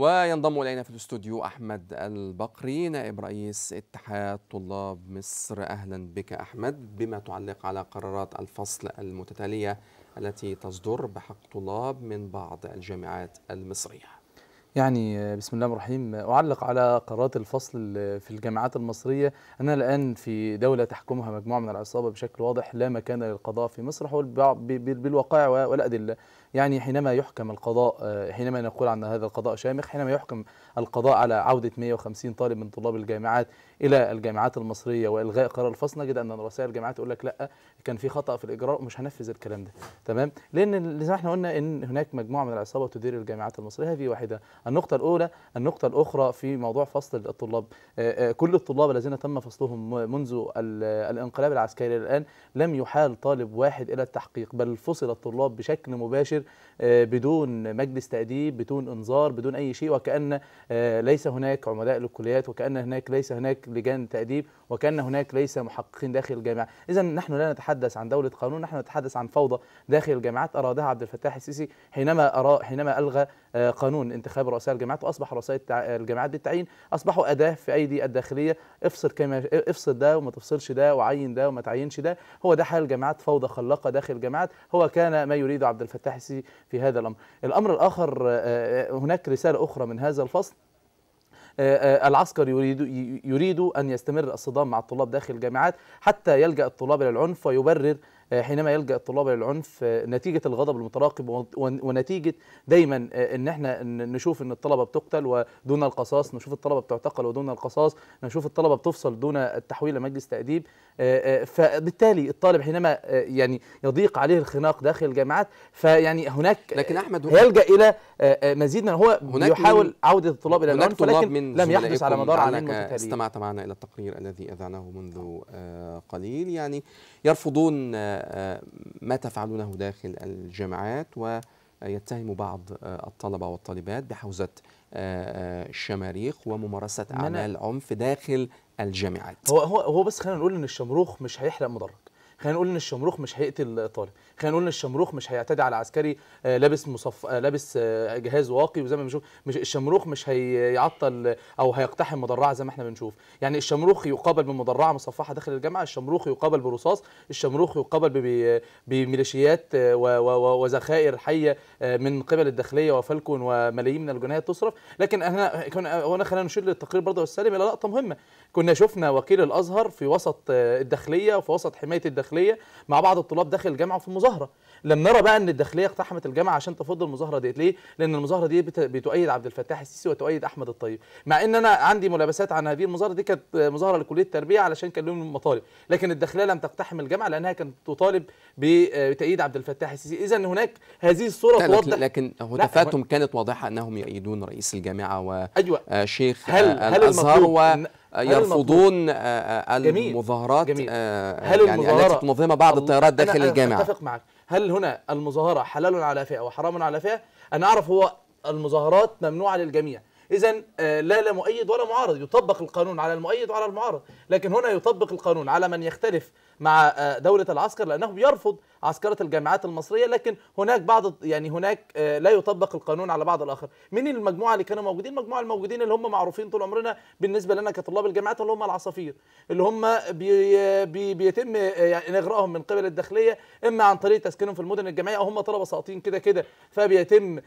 وينضم الينا في الاستوديو احمد البقري نائب رئيس اتحاد طلاب مصر اهلا بك احمد بما تعلق على قرارات الفصل المتتاليه التي تصدر بحق طلاب من بعض الجامعات المصريه يعني بسم الله الرحمن الرحيم أعلق على قرارات الفصل في الجامعات المصرية أننا الآن في دولة تحكمها مجموعة من العصابة بشكل واضح لا مكان للقضاء في مصر حول بالوقائع والأدلة يعني حينما يحكم القضاء آه، حينما نقول عن هذا القضاء شامخ حينما يحكم القضاء على عودة 150 طالب من طلاب الجامعات إلى الجامعات المصرية وإلغاء قرار الفصل نجد أن رؤساء الجامعات يقول لك لا كان في خطأ في الإجراء ومش هنفذ الكلام ده تمام لأن زي ما احنا قلنا إن هناك مجموعة من العصابة تدير الجامعات المصرية هذه واحدة النقطة الأولى النقطة الأخرى في موضوع فصل الطلاب آه، آه، كل الطلاب الذين تم فصلهم منذ الانقلاب العسكري الآن لم يحال طالب واحد إلى التحقيق بل فصل الطلاب بشكل مباشر التقرير آه، بدون مجلس تأديب بدون إنذار بدون أي شيء وكأن آه، ليس هناك عملاء للكليات وكأن هناك ليس هناك لجان تأديب وكأن هناك ليس محققين داخل الجامعة إذا نحن لا نتحدث عن دولة قانون نحن نتحدث عن فوضى داخل الجامعات أرادها عبد الفتاح السيسي حينما أرى حينما ألغى آه، قانون انتخاب رؤساء الجامعات وأصبح رؤساء الجامعات بالتعيين أصبحوا أداة في أيدي الداخلية افصل كما افصل ده وما تفصلش ده وعين ده وما تعينش ده هو ده حال الجامعات فوضى خلاقة داخل الجامعات هو كان ما يريد عبد الفتاح السيسي السياسي في هذا الأمر الأمر الآخر آه، آه، هناك رسالة أخرى من هذا الفصل آه، العسكر يريد يريد ان يستمر الصدام مع الطلاب داخل الجامعات حتى يلجا الطلاب الى العنف ويبرر آه، حينما يلجا الطلاب الى العنف آه، نتيجه الغضب المتراقب ونتيجه دايما آه، ان احنا نشوف ان الطلبه بتقتل ودون القصاص نشوف الطلبه بتعتقل ودون القصاص نشوف الطلبه بتفصل دون التحويل لمجلس تاديب فبالتالي الطالب حينما يعني يضيق عليه الخناق داخل الجامعات فيعني هناك لكن احمد يلجا الى مزيد من هو هناك يحاول عوده الطلاب الى العنف ولكن لم يحدث على مدار عامين متتاليين استمعت معنا الى التقرير الذي اذعناه منذ قليل يعني يرفضون ما تفعلونه داخل الجامعات ويتهم بعض الطلبة والطالبات بحوزة آه، آه، الشماريخ وممارسة أعمال عنف داخل الجامعات هو هو هو بس خلينا نقول إن الشمروخ مش هيحرق مدرج خلينا نقول ان الشمروخ مش هيقتل طالب خلينا نقول ان الشمروخ مش هيعتدي على عسكري آه، لابس مصف... آه، لابس آه، جهاز واقي وزي ما بنشوف مش الشمروخ مش هيعطل او هيقتحم مدرعه زي ما احنا بنشوف يعني الشمروخ يقابل بمدرعه مصفحه داخل الجامعه الشمروخ يقابل برصاص الشمروخ يقابل بميليشيات وذخائر حيه من قبل الداخليه وفلكون وملايين من الجنيهات تصرف لكن انا كنا وانا خلينا نشير للتقرير برضه والسلم الى لقطه مهمه كنا شفنا وكيل الازهر في وسط الداخليه وفي وسط حمايه الداخليه الداخليه مع بعض الطلاب داخل الجامعه في المظاهره لم نرى بقى ان الداخليه اقتحمت الجامعه عشان تفض المظاهره ديت ليه؟ لان المظاهره دي بتؤيد عبد الفتاح السيسي وتؤيد احمد الطيب، مع ان انا عندي ملابسات عن هذه المظاهره دي كانت مظاهره لكليه التربيه علشان كان لهم مطالب، لكن الداخليه لم تقتحم الجامعه لانها كانت تطالب بتأييد عبد الفتاح السيسي، اذا هناك هذه الصوره توضح لكن هتافاتهم كانت واضحه انهم يؤيدون رئيس الجامعه وشيخ أيوة. آه، هل آه، الازهر هل و يرفضون آه، آه، المظاهرات جميل. آه، هل يعني المظاهرة التي تنظمها بعض الطائرات داخل أنا الجامعه اتفق معك هل هنا المظاهره حلال على فئه وحرام على فئه انا اعرف هو المظاهرات ممنوعه للجميع اذا آه، لا لا مؤيد ولا معارض يطبق القانون على المؤيد وعلى المعارض لكن هنا يطبق القانون على من يختلف مع آه، دوله العسكر لانه يرفض عسكره الجامعات المصريه لكن هناك بعض يعني هناك آه، لا يطبق القانون على بعض الاخر من المجموعه اللي كانوا موجودين المجموعه الموجودين اللي هم معروفين طول عمرنا بالنسبه لنا كطلاب الجامعات اللي هم العصافير اللي هم بي بي بيتم يعني إغراءهم من قبل الداخليه اما عن طريق تسكنهم في المدن الجامعيه او هم طلبه ساقطين كده كده فبيتم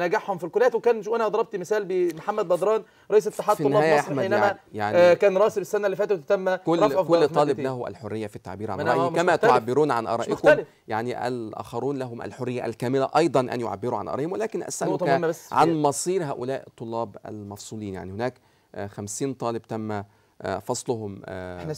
نجاحهم في الكليات وكان وانا ضربت مثال محمد بدران رئيس اتحاد طلاب مصر حينما يعني, يعني آه، كان راسل السنه اللي فاتت وتم كل رفع كل طالب له الحريه في التعبير عن رايه كما مختلف. تعبرون عن ارائكم يعني الاخرون لهم الحريه الكامله ايضا ان يعبروا عن ارائهم ولكن اسالك عن مصير هؤلاء الطلاب المفصولين يعني هناك 50 آه، طالب تم آه، فصلهم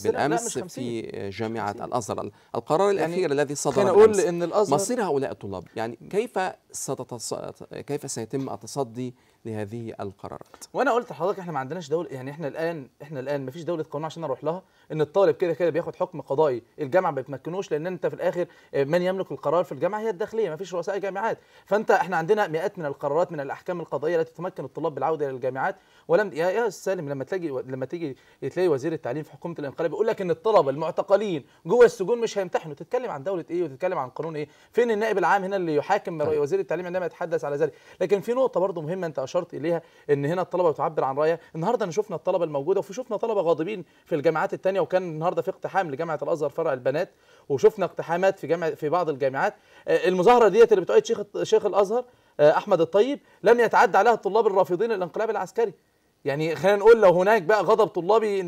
بالامس في جامعه الازهر القرار يعني الاخير يعني الذي صدر نقول ان الازهر مصير هؤلاء الطلاب يعني كيف ستتص... كيف سيتم التصدي لهذه القرارات وانا قلت لحضرتك احنا ما عندناش دوله يعني احنا الان احنا الان ما فيش دوله قانون عشان اروح لها ان الطالب كده كده بياخد حكم قضائي الجامعه ما بتمكنوش لان انت في الاخر آه، من يملك القرار في الجامعه هي الداخليه ما فيش رؤساء جامعات فانت احنا عندنا مئات من القرارات من الاحكام القضائيه التي تمكن الطلاب بالعوده الى الجامعات ولم يا يا سالم لما تلاقي لما تيجي تلاقي وزير التعليم في حكومه الانقلاب يقول لك ان الطلبه المعتقلين جوه السجون مش هيمتحنوا تتكلم عن دوله ايه وتتكلم عن قانون ايه فين النائب العام هنا اللي يحاكم طيب. وزير التعليم عندما يتحدث على ذلك لكن في نقطه برضه مهمه انت اشرت اليها ان هنا الطلبه بتعبر عن رايها النهارده انا شفنا الطلبه الموجوده وشفنا طلبه غاضبين في الجامعات الثانيه وكان النهارده في اقتحام لجامعه الازهر فرع البنات وشفنا اقتحامات في جامعه في بعض الجامعات آه، المظاهره ديت اللي بتؤيد شيخ شيخ الازهر آه، احمد الطيب لم يتعدى عليها الطلاب الرافضين الانقلاب العسكري يعني خلينا نقول لو هناك بقى غضب طلابي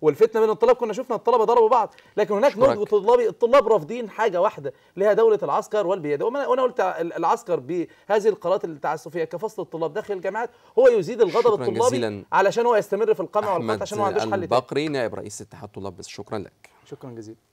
والفتنه بين الطلاب كنا شفنا الطلبه ضربوا بعض لكن هناك نضج طلابي الطلاب رافضين حاجه واحده اللي هي دوله العسكر والبياده وانا قلت العسكر بهذه القرارات التعسفيه كفصل الطلاب داخل الجامعات هو يزيد الغضب الطلابي علشان هو يستمر في القمع والقتل عشان هو ما عندوش حل البقري نائب رئيس اتحاد بس شكرا لك شكرا جزيلا